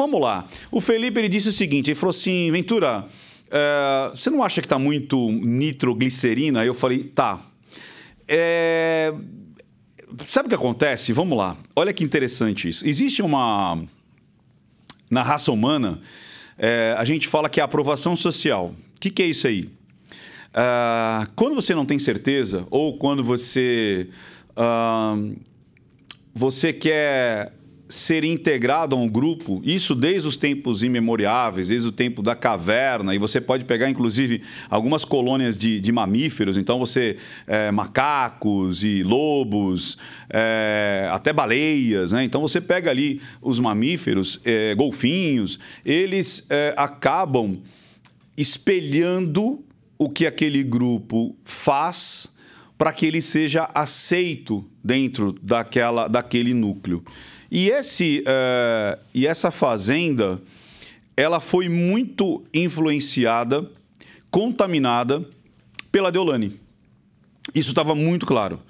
Vamos lá. O Felipe ele disse o seguinte: ele falou assim, Ventura, é, você não acha que está muito nitroglicerina? Aí eu falei, tá. É, sabe o que acontece? Vamos lá. Olha que interessante isso. Existe uma. Na raça humana, é, a gente fala que é aprovação social. O que, que é isso aí? Uh, quando você não tem certeza ou quando você uh, você quer ser integrado a um grupo, isso desde os tempos imemoriáveis, desde o tempo da caverna, e você pode pegar, inclusive, algumas colônias de, de mamíferos, então você, é, macacos e lobos, é, até baleias, né? Então você pega ali os mamíferos, é, golfinhos, eles é, acabam espelhando o que aquele grupo faz para que ele seja aceito dentro daquela, daquele núcleo. E, esse, eh, e essa fazenda, ela foi muito influenciada, contaminada pela Deolane. Isso estava muito claro.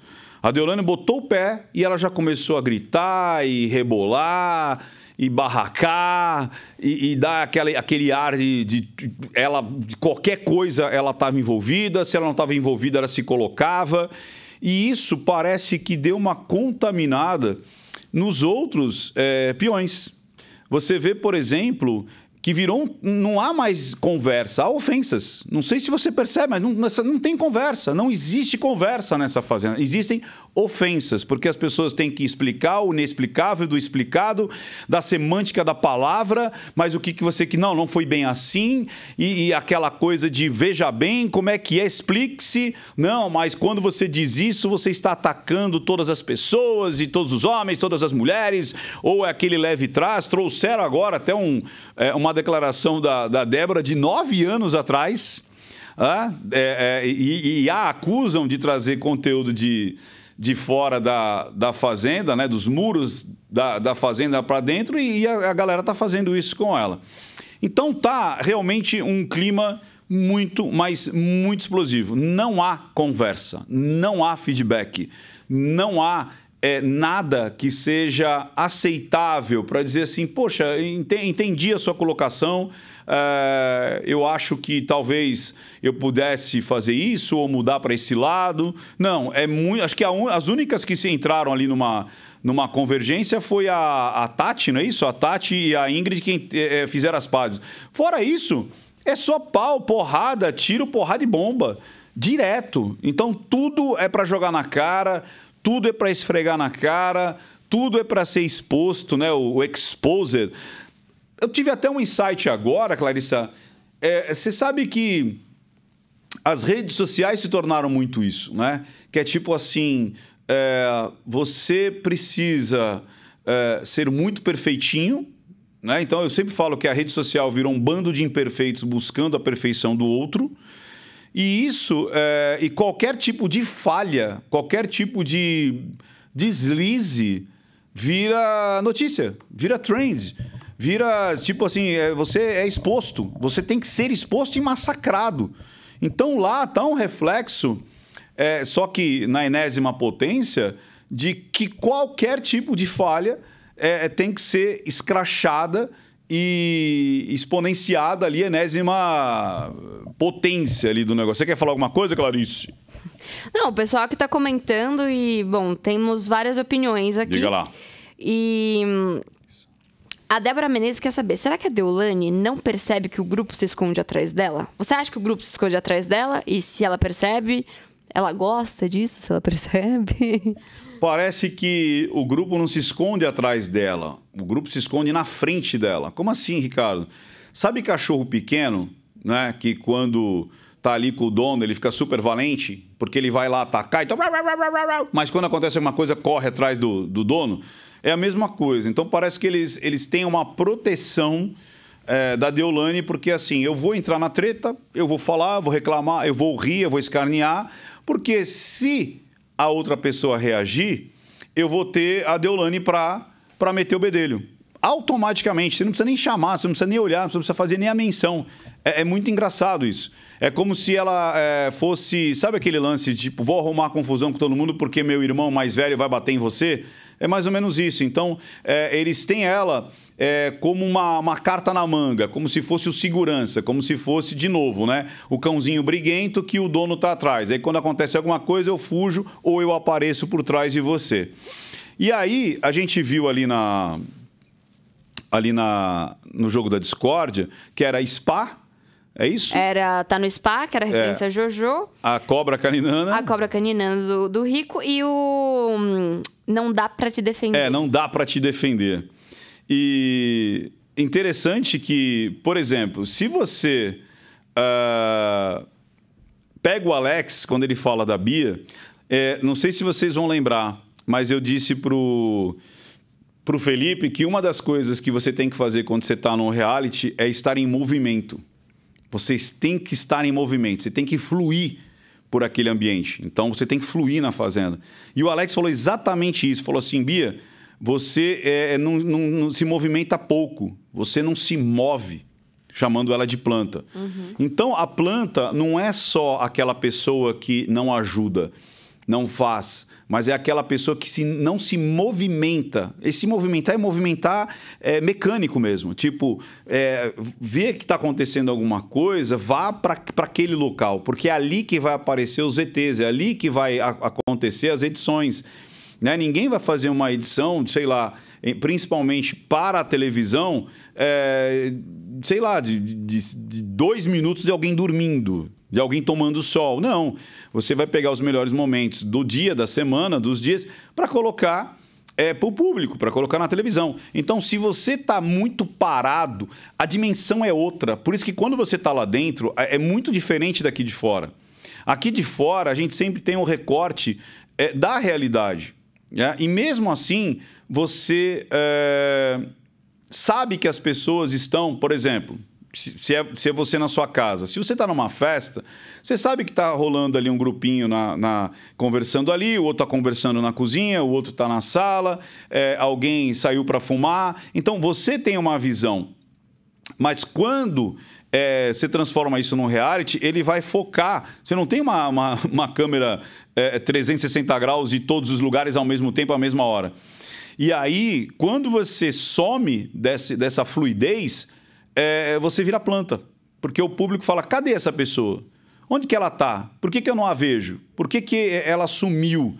A Deolane botou o pé e ela já começou a gritar e rebolar e barracar e, e dar aquele, aquele ar de, de, de, ela de qualquer coisa ela estava envolvida, se ela não estava envolvida ela se colocava e isso parece que deu uma contaminada nos outros é, peões. Você vê, por exemplo, que virou um, não há mais conversa, há ofensas. Não sei se você percebe, mas não, não tem conversa, não existe conversa nessa fazenda. Existem ofensas, porque as pessoas têm que explicar o inexplicável do explicado, da semântica da palavra, mas o que, que você que não, não foi bem assim, e, e aquela coisa de veja bem, como é que é, explique-se. Não, mas quando você diz isso, você está atacando todas as pessoas e todos os homens, todas as mulheres, ou é aquele leve trás. Trouxeram agora até um, é, uma uma declaração da, da Débora de nove anos atrás ah, é, é, e, e, a acusam de trazer conteúdo de, de fora da, da fazenda, né, dos muros da, da fazenda para dentro, e, a, a galera está fazendo isso com ela. Então tá realmente um clima muito, mas muito explosivo. Não há conversa, não há feedback, não há é, nada que seja aceitável para dizer assim, poxa, entendi a sua colocação, é, eu acho que talvez eu pudesse fazer isso ou mudar para esse lado. Não, é muito. Acho que a, as únicas que se entraram ali numa, numa convergência foi a, a Tati, não é isso? A Tati e a Ingrid que é, fizeram as pazes. Fora isso, é só pau, porrada, tiro, porrada e bomba. Direto. Então tudo é para jogar na cara tudo é para esfregar na cara, tudo é para ser exposto, né? O, o exposer. Eu tive até um insight agora, Clarissa. É, você sabe que as redes sociais se tornaram muito isso, né? Que é tipo assim: é, você precisa é, ser muito perfeitinho. Né? Então, eu sempre falo que a rede social virou um bando de imperfeitos buscando a perfeição do outro. E isso, é, e qualquer tipo de falha, qualquer tipo de deslize, vira notícia, vira trend, vira tipo assim: eh, você é exposto, você tem que ser exposto e massacrado. Então lá está um reflexo, é, só que na enésima potência, de que qualquer tipo de falha é, tem que ser escrachada e exponenciada ali, enésima potência ali do negócio. Você quer falar alguma coisa, Clarice? Não, o pessoal que está comentando e, bom, temos várias opiniões aqui. Diga lá. E a Débora Menezes quer saber, será que a Deolane não percebe que o grupo se esconde atrás dela? Você acha que o grupo se esconde atrás dela? E se ela percebe, ela gosta disso? Se ela percebe? Parece que o grupo não se esconde atrás dela, o grupo se esconde na frente dela. Como assim, Ricardo? Sabe cachorro pequeno, né? Que quando tá ali com o dono, ele fica super valente, porque ele vai lá atacar, então... mas quando acontece alguma coisa, corre atrás do, do dono. É a mesma coisa. Então parece que eles, eles têm uma proteção é, da Deolane, porque assim, eu vou entrar na treta, eu vou falar, vou reclamar, eu vou rir, eu vou escarnear, porque se a outra pessoa reagir, eu vou ter a Deolane para meter o bedelho. Automaticamente, você não precisa nem chamar, você não precisa nem olhar, você não precisa fazer nem a menção. É, é muito engraçado isso. É como se ela é, fosse. Sabe aquele lance de, tipo, vou arrumar confusão com todo mundo porque meu irmão mais velho vai bater em você? É mais ou menos isso. Então, é, eles têm ela é, como uma, uma, carta na manga, como se fosse o segurança, como se fosse, de novo, né? O cãozinho briguento que o dono tá atrás. Aí, quando acontece alguma coisa, eu fujo ou eu apareço por trás de você. E aí, a gente viu ali na. Ali na, no jogo da discórdia, que era Spa, é isso? Era Tá no Spa, que era é. referência é. a Jojo. A Cobra Caninana. A Cobra Caninana do, do Rico e o hum, Não Dá para Te Defender. É, Não Dá para Te Defender. E interessante que, por exemplo, se você uh, pega o Alex, quando ele fala da Bia, é, não sei se vocês vão lembrar, mas eu disse pro pro Felipe que uma das coisas que você tem que fazer quando você está no reality é estar em movimento. Vocês têm que estar em movimento, você tem que fluir por aquele ambiente. Então você tem que fluir na fazenda. E o Alex falou exatamente isso: falou assim, Bia, você é, é, não, não, não, se movimenta pouco, você não se move, chamando ela de planta. Uhum. Então a planta não é só aquela pessoa que não ajuda não faz, mas é aquela pessoa que se, não se movimenta. Esse movimentar é movimentar é, mecânico mesmo. Tipo, é, vê que está acontecendo alguma coisa, vá para aquele local, porque é ali que vai aparecer os ETs, é ali que vai a, acontecer as edições. Né? Ninguém vai fazer uma edição, sei lá, principalmente para a televisão, é, sei lá, de, de, de dois minutos de alguém dormindo de alguém tomando sol. Não. Você vai pegar os melhores momentos do dia, da semana, dos dias, para colocar é, para o público, para colocar na televisão. Então, se você está muito parado, a dimensão é outra. Por isso que quando você está lá dentro, é, é, muito diferente daqui de fora. Aqui de fora, a gente sempre tem um recorte é, da realidade. Né? E mesmo assim, você é, sabe que as pessoas estão, por exemplo, se é, se é você na sua casa, se você está numa festa, você sabe que está rolando ali um grupinho na, na conversando ali, o outro está conversando na cozinha, o outro está na sala, é, alguém saiu para fumar. Então você tem uma visão. Mas quando é, você transforma isso num reality, ele vai focar. Você não tem uma, uma, uma câmera é, 360 graus e todos os lugares ao mesmo tempo, à mesma hora. E aí, quando você some desse, dessa fluidez, é, você vira planta. Porque o público fala: cadê essa pessoa? Onde que ela está? Por que, que eu não a vejo? Por que, que ela sumiu?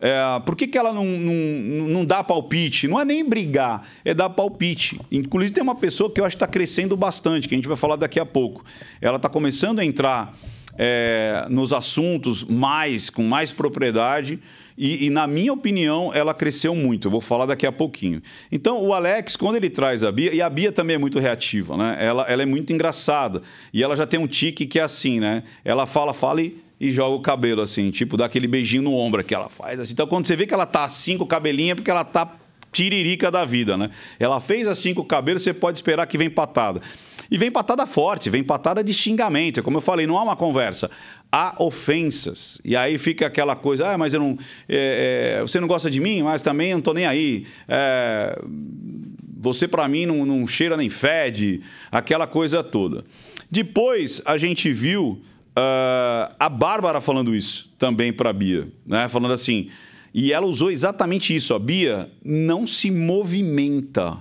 É, por que, que ela não, não, não dá palpite? Não é nem brigar, é dar palpite. Inclusive, tem uma pessoa que eu acho que está crescendo bastante, que a gente vai falar daqui a pouco. Ela está começando a entrar é, nos assuntos mais, com mais propriedade. E, e, na minha opinião, ela cresceu muito. Eu vou falar daqui a pouquinho. Então, o Alex, quando ele traz a Bia, e a Bia também é muito reativa, né? Ela, ela é muito engraçada. E ela já tem um tique que é assim, né? Ela fala, fala e, e joga o cabelo, assim, tipo, dá aquele beijinho no ombro que ela faz. Assim. Então, quando você vê que ela tá assim com o cabelinho, é porque ela tá tiririca da vida, né? Ela fez assim com o cabelo, você pode esperar que vem patada. E vem patada forte, vem patada de xingamento. Como eu falei, não há uma conversa. Há ofensas. E aí fica aquela coisa, ah, mas eu não. É, é, você não gosta de mim, mas também eu não tô nem aí. É, você para mim não, não cheira nem fede, aquela coisa toda. Depois a gente viu uh, a Bárbara falando isso também para Bia, né? Falando assim: e ela usou exatamente isso, a Bia, não se movimenta.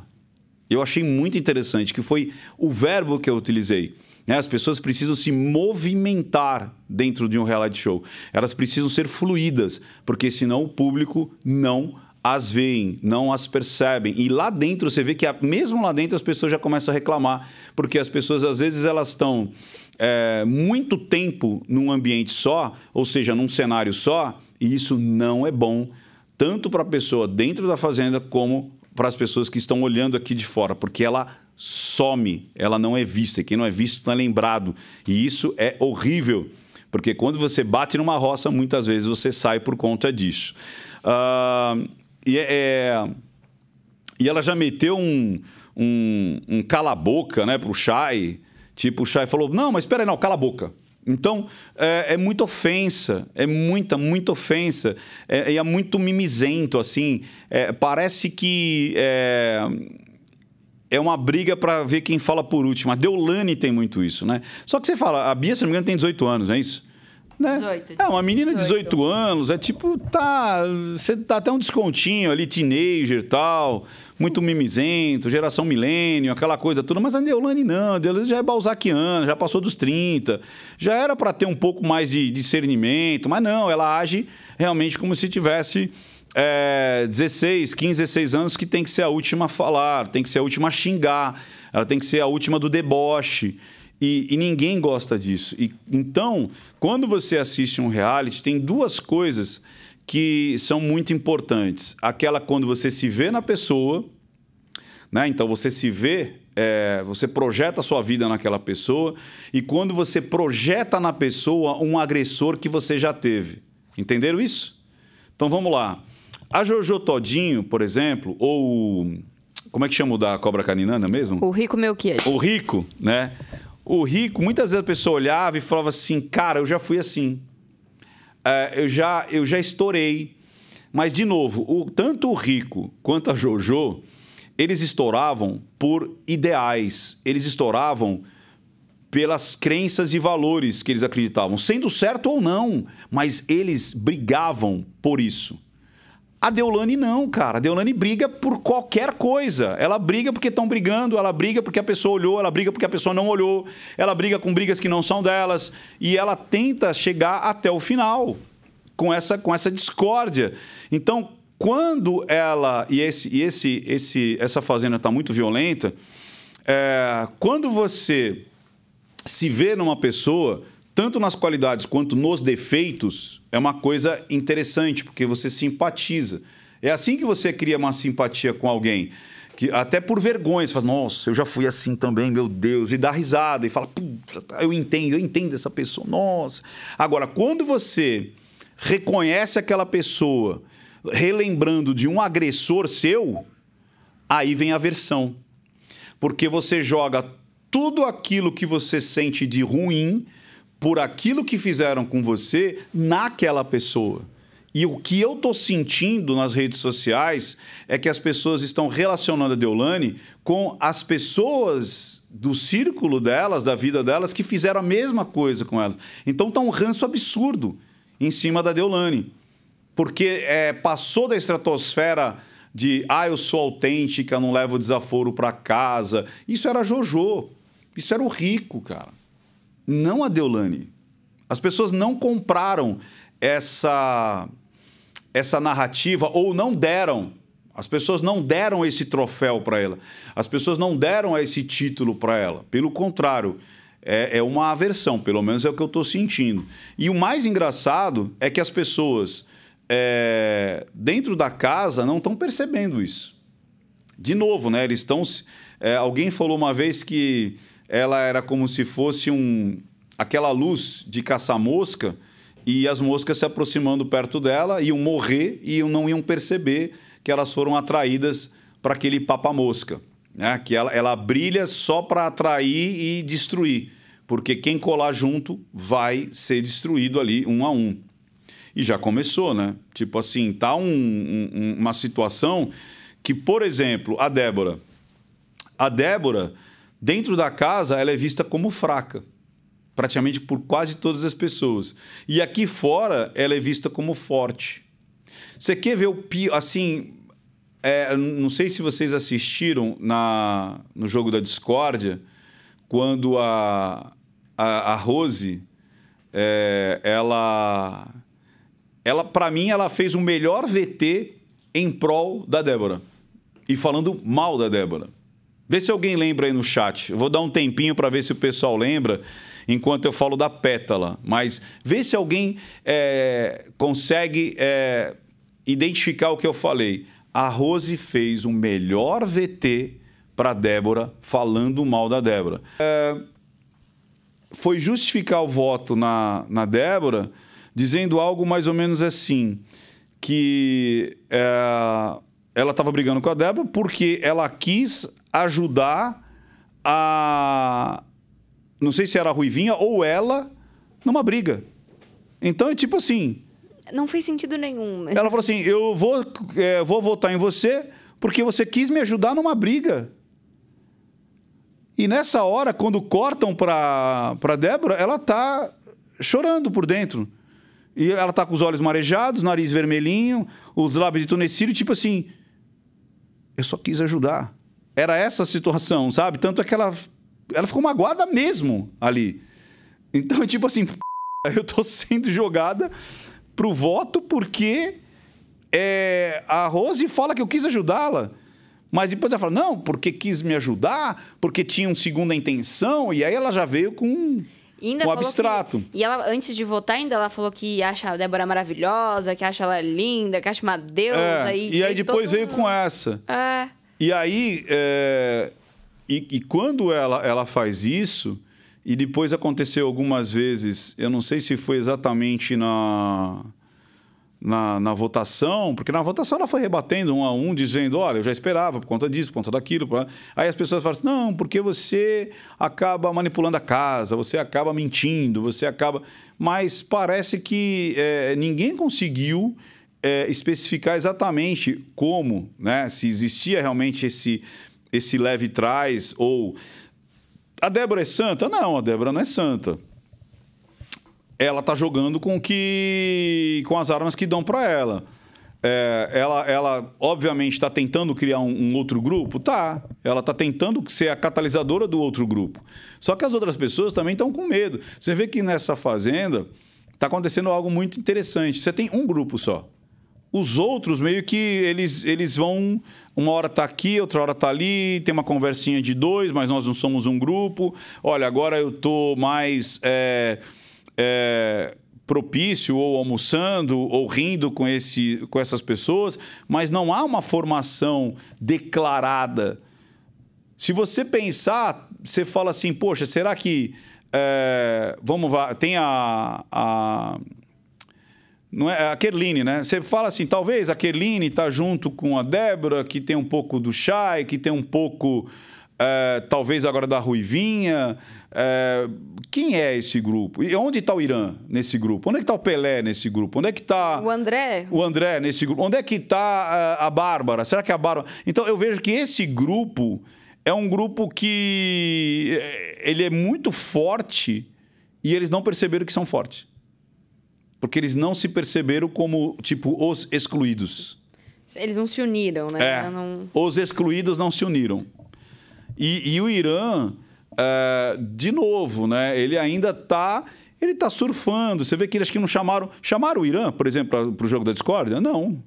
Eu achei muito interessante, que foi o verbo que eu utilizei. Né? As pessoas precisam se movimentar dentro de um reality show. Elas precisam ser fluídas, porque senão o público não as veem, não as percebem. E lá dentro você vê que mesmo lá dentro as pessoas já começam a reclamar, porque as pessoas às vezes elas estão é, muito tempo num ambiente só, ou seja, num cenário só, e isso não é bom, tanto para a pessoa dentro da fazenda como para as pessoas que estão olhando aqui de fora, porque ela some, ela não é vista. E quem não é visto não é lembrado. E isso é horrível, porque quando você bate numa roça, muitas vezes você sai por conta disso. Uh, e, é, é, e ela já meteu um, um, um cala-boca né, para o Chay. Tipo, o chai falou: Não, mas espera aí, não, cala a boca. Então, é, é, muita ofensa, é muita, muita ofensa, é, é muito mimizento, assim. É, parece que é, é uma briga para ver quem fala por último. A Deolane tem muito isso, né? Só que você fala, a Bia, se não me engano, tem 18 anos, não é isso? Né? 18, é, uma menina de 18. 18 anos, é tipo, tá. Você dá até um descontinho ali, teenager e tal muito mimizento, geração milênio, aquela coisa toda, mas a Deolane não, a Deolane já é balzaquiana, já passou dos 30, já era para ter um pouco mais de discernimento, mas não, ela age realmente como se tivesse é, 16, 15, 16 anos que tem que ser a última a falar, tem que ser a última a xingar, ela tem que ser a última do deboche. E, e ninguém gosta disso. E, então, quando você assiste um reality, tem duas coisas que são muito importantes. Aquela quando você se vê na pessoa, né? Então você se vê, é, você projeta a sua vida naquela pessoa, e quando você projeta na pessoa um agressor que você já teve. Entenderam isso? Então vamos lá. A Jojo Todinho, por exemplo, ou como é que chama o da cobra caninana é mesmo? O Rico Melquias. O Rico, né? O Rico, muitas vezes a pessoa olhava e falava assim, cara, eu já fui assim. É, eu, já, eu já estourei. Mas, de novo, o, tanto o Rico quanto a JoJo, eles estouravam por ideais, eles estouravam pelas crenças e valores que eles acreditavam, sendo certo ou não, mas eles brigavam por isso. A Deolane não, cara. A Deolane briga por qualquer coisa. Ela briga porque estão brigando, ela briga porque a pessoa olhou, ela briga porque a pessoa não olhou, ela briga com brigas que não são delas e ela tenta chegar até o final com essa, com essa discórdia. Então, quando ela e esse e esse esse essa fazenda está muito violenta, é, quando você se vê numa pessoa tanto nas qualidades quanto nos defeitos, é uma coisa interessante, porque você simpatiza. É assim que você cria uma simpatia com alguém. Que, até por vergonha, você fala, nossa, eu já fui assim também, meu Deus, e dá risada, e fala, eu entendo, eu entendo essa pessoa, nossa. Agora, quando você reconhece aquela pessoa relembrando de um agressor seu, aí vem a aversão. Porque você joga tudo aquilo que você sente de ruim por aquilo que fizeram com você naquela pessoa. E o que eu estou sentindo nas redes sociais é que as pessoas estão relacionando a Deolane com as pessoas do círculo delas, da vida delas, que fizeram a mesma coisa com elas. Então está um ranço absurdo em cima da Deolane. Porque é, passou da estratosfera de, ah, eu sou autêntica, não levo desaforo para casa. Isso era Jojo. Isso era o rico, cara não a Deolane. As pessoas não compraram essa essa narrativa ou não deram. As pessoas não deram esse troféu para ela. As pessoas não deram esse título para ela. Pelo contrário, é, é, uma aversão, pelo menos é o que eu estou sentindo. E o mais engraçado é que as pessoas é, dentro da casa não estão percebendo isso. De novo, né? Eles estão. É, alguém falou uma vez que ela era como se fosse um aquela luz de caça-mosca e as moscas se aproximando perto dela iam morrer e não iam perceber que elas foram atraídas para aquele papa-mosca, né? que ela, ela brilha só para atrair e destruir, porque quem colar junto vai ser destruído ali um a um. E já começou, né? Tipo assim, tá um, um, uma situação que, por exemplo, a Débora. A Débora Dentro da casa, ela é vista como fraca, praticamente por quase todas as pessoas. E aqui fora, ela é vista como forte. Você quer ver o pior? Assim, é, não sei se vocês assistiram na, no jogo da discórdia, quando a, a, a Rose, é, ela, ela para mim, ela fez o melhor VT em prol da Débora e falando mal da Débora. Vê se alguém lembra aí no chat. Eu vou dar um tempinho para ver se o pessoal lembra enquanto eu falo da pétala. Mas vê se alguém é, consegue é, identificar o que eu falei. A Rose fez o melhor VT para Débora falando mal da Débora. É, foi justificar o voto na, na Débora dizendo algo mais ou menos assim, que é, ela estava brigando com a Débora porque ela quis ajudar a. Não sei se era a Ruivinha ou ela numa briga. Então é tipo assim. Não fez sentido nenhum. Né? Ela falou assim: eu vou, é, vou votar em você porque você quis me ajudar numa briga. E nessa hora, quando cortam para Débora, ela tá chorando por dentro. E ela tá com os olhos marejados, nariz vermelhinho, os lábios de tunecílio, tipo assim: eu só quis ajudar era essa a situação, sabe? Tanto é que ela, ela ficou magoada mesmo ali. Então, tipo assim, eu tô sendo jogada pro voto porque é, a Rose fala que eu quis ajudá-la. Mas depois ela fala, não, porque quis me ajudar, porque tinha uma segunda intenção, e aí ela já veio com um abstrato. Que, e ela, antes de votar, ainda ela falou que acha a Débora maravilhosa, que acha ela linda, que acha uma deusa. É, e, e aí depois veio com essa. É. E aí, é, e, e, quando ela, ela faz isso, e depois aconteceu algumas vezes, eu não sei se foi exatamente na, na, na, votação, porque na votação ela foi rebatendo um a um, dizendo: olha, eu já esperava por conta disso, por conta daquilo. Por... Aí as pessoas falam assim: não, porque você acaba manipulando a casa, você acaba mentindo, você acaba. Mas parece que é, ninguém conseguiu é, especificar exatamente como, né, se existia realmente esse, esse leve trás ou. A Débora é santa? Não, a Débora não é santa. Ela tá jogando com que com as armas que dão para ela. É, ela, ela, obviamente, está tentando criar um, um, outro grupo? Tá. Ela está tentando ser a catalisadora do outro grupo. Só que as outras pessoas também estão com medo. Você vê que nessa fazenda está acontecendo algo muito interessante. Você tem um grupo só os outros meio que eles, eles vão. Uma hora tá aqui, outra hora tá ali, tem uma conversinha de dois, mas nós não somos um grupo. Olha, agora eu tô mais. É, é, propício ou almoçando ou rindo com, esse, com essas pessoas, mas não há uma formação declarada. Se você pensar, você fala assim, poxa, será que é, vamos tem a, a não é, a Kerline, né? Você fala assim, talvez a Kerline está junto com a Débora, que tem um pouco do Chay, que tem um pouco, é, talvez agora da Ruivinha. É, quem é esse grupo? E onde está o Irã nesse grupo? Onde é que está o Pelé nesse grupo? Onde é que está... O André. O André nesse grupo. Onde é que está eh, a, Bárbara? Será que é a Bárbara... Então, eu vejo que esse grupo é um grupo que ele é muito forte e eles não perceberam que são fortes porque eles não se perceberam como, tipo, os excluídos. Eles não se uniram, né? É, não... Os excluídos não se uniram. E, e o Irã, é, de novo, né? Ele ainda está ele está surfando. Você vê que eles que não chamaram. Chamaram o Irã, por exemplo, para o jogo da discórdia? Não. não.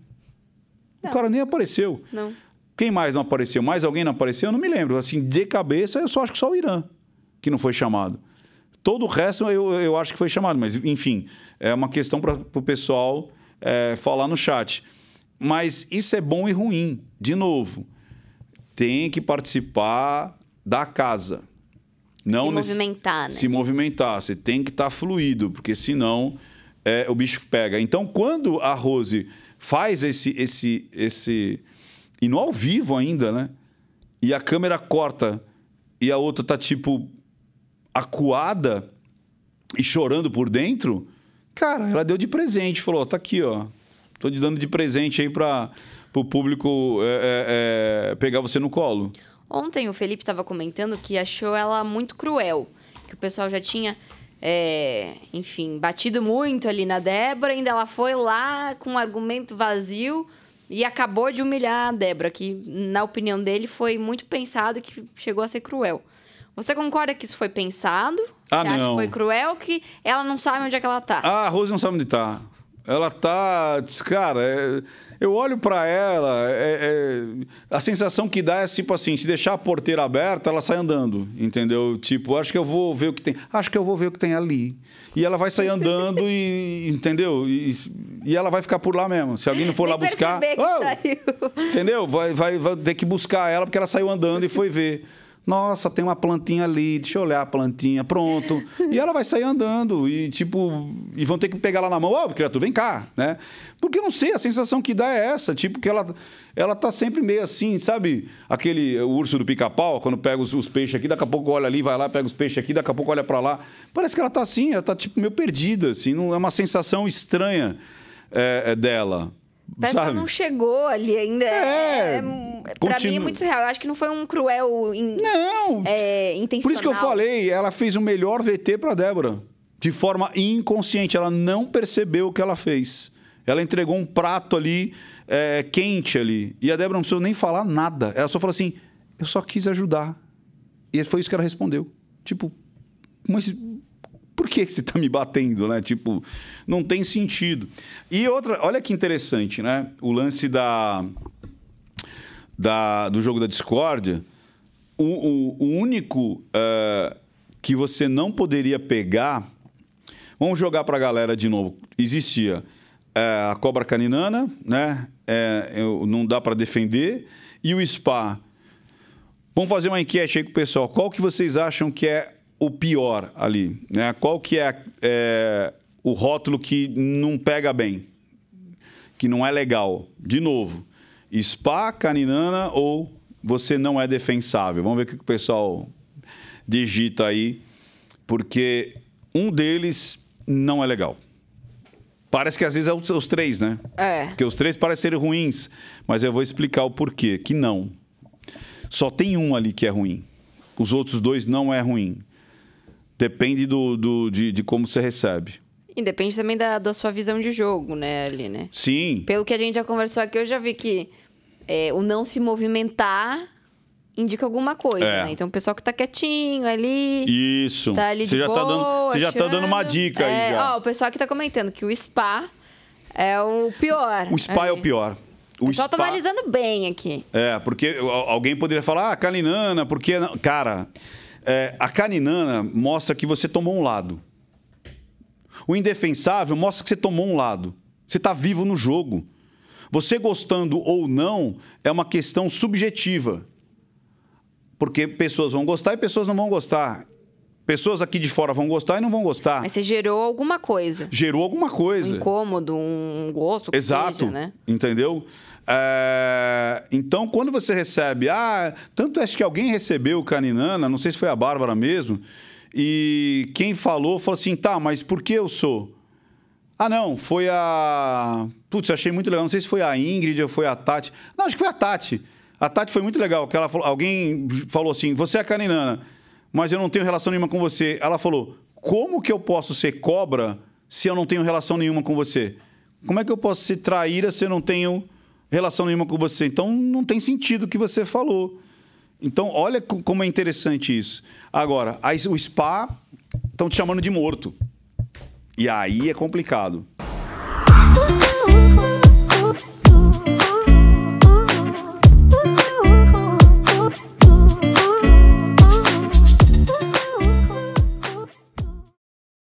O cara nem apareceu. Não. Quem mais não apareceu? Mais alguém não apareceu? Eu não me lembro. Assim, de cabeça, eu só acho que só o Irã que não foi chamado. Todo o resto eu, eu acho que foi chamado, mas enfim, é uma questão para o pessoal é, falar no chat. Mas isso é bom e ruim. De novo, tem que participar da casa. Não se movimentar, né? Se movimentar. Você tem que estar tá fluido, porque senão é, o bicho pega. Então, quando a Rose faz esse, esse, esse. E no ao vivo ainda, né? E a câmera corta e a outra tá tipo acuada e chorando por dentro, cara, ela deu de presente, falou, tá aqui, ó, tô te dando de presente aí para o público é, é, é, pegar você no colo. Ontem o Felipe estava comentando que achou ela muito cruel, que o pessoal já tinha, é, enfim, batido muito ali na Débora, ainda ela foi lá com um argumento vazio e acabou de humilhar a Débora, que na opinião dele foi muito pensado que chegou a ser cruel. Você concorda que isso foi pensado? Ah, Você acha não. que foi cruel que ela não sabe onde é que ela tá? Ah, a Rose não sabe onde tá. Ela tá. Cara, é, eu olho para ela, é, é, a sensação que dá é tipo assim: se deixar a porteira aberta, ela sai andando, entendeu? Tipo, acho que eu vou ver o que tem. Acho que eu vou ver o que tem ali. E ela vai sair andando e. Entendeu? E, e ela vai ficar por lá mesmo. Se alguém não for Nem lá buscar. Que oh! saiu. Entendeu? Vai, vai, vai ter que buscar ela porque ela saiu andando e foi ver. Nossa, tem uma plantinha ali, deixa eu olhar a plantinha, pronto. E ela vai sair andando e, tipo, e vão ter que pegar lá na mão, ô, oh, criatura, vem cá, né? Porque eu não sei, a sensação que dá é essa, tipo, que ela, ela tá sempre meio assim, sabe? Aquele eh, urso do pica-pau, quando pega os, os, peixes aqui, daqui a pouco olha ali, vai lá, pega os peixes aqui, daqui a pouco olha para lá. Parece que ela tá assim, ela tá, tipo, meio perdida, assim, não, é uma sensação estranha é, é dela. Parece sabe? que não chegou ali ainda. É. é, é pra continu... mim é muito surreal. Eu acho que não foi um cruel. In... Não! É, intencional. Por isso que eu falei, ela fez o melhor VT pra Débora. De forma inconsciente. Ela não percebeu o que ela fez. Ela entregou um prato ali, é, quente ali. E a Débora não precisou nem falar nada. Ela só falou assim: eu só quis ajudar. E foi isso que ela respondeu. Tipo, mas que você está me batendo, né? Tipo, não tem sentido. E outra, olha que interessante, né? O lance da, da do jogo da discórdia, o, o, o único uh, que você não poderia pegar... Vamos jogar para a galera de novo. Existia eh, a cobra caninana, né? É, eu, não dá para defender. E o spa. Vamos fazer uma enquete aí com o pessoal. Qual que vocês acham que é o pior ali? Né? Qual que é, é o rótulo que não pega bem? Que não é legal? De novo, spa, caninana ou você não é defensável? Vamos ver o que o pessoal digita aí, porque um deles não é legal. Parece que às vezes é os, três, né? É. Porque os três parecem ruins, mas eu vou explicar o porquê, que não. Só tem um ali que é ruim. Os outros dois não é ruim. Depende do, do de, de como você recebe. E depende também da, da sua visão de jogo, né, ali, né? Sim. Pelo que a gente já conversou aqui, eu já vi que é, o não se movimentar indica alguma coisa, é. né? Então, o pessoal que tá quietinho ali. Isso. Tá ali você de já boa, tá dando, Você achando... já tá dando uma dica é, aí já. Ó, o pessoal que tá comentando que o spa é o pior. O spa ali. é o pior. O, o tá spa... tá analisando bem aqui. É, porque alguém poderia falar, ah, Kalinana, porque. Cara. É, a caninana mostra que você tomou um lado. O indefensável mostra que você tomou um lado. Você está vivo no jogo. Você gostando ou não é uma questão subjetiva. Porque pessoas vão gostar e pessoas não vão gostar. Pessoas aqui de fora vão gostar e não vão gostar. Mas você gerou alguma coisa. Gerou alguma coisa. Um incômodo, um gosto. Exato. Seja, né? Entendeu? É, então, quando você recebe, ah, tanto acho que alguém recebeu o Caninana, não sei se foi a Bárbara mesmo, e quem falou, falou assim, tá, mas por que eu sou? Ah, não, foi a. Putz, achei muito legal. Não sei se foi a Ingrid ou foi a Tati. Não, acho que foi a Tati. A Tati foi muito legal, que ela falou, alguém falou assim: você é a Caninana, mas eu não tenho relação nenhuma com você. Ela falou: como que eu posso ser cobra se eu não tenho relação nenhuma com você? Como é que eu posso ser traíra se eu não tenho relação nenhuma com você. Então não tem sentido o que você falou. Então olha como é interessante isso. Agora, o spa estão te chamando de morto. E aí é complicado.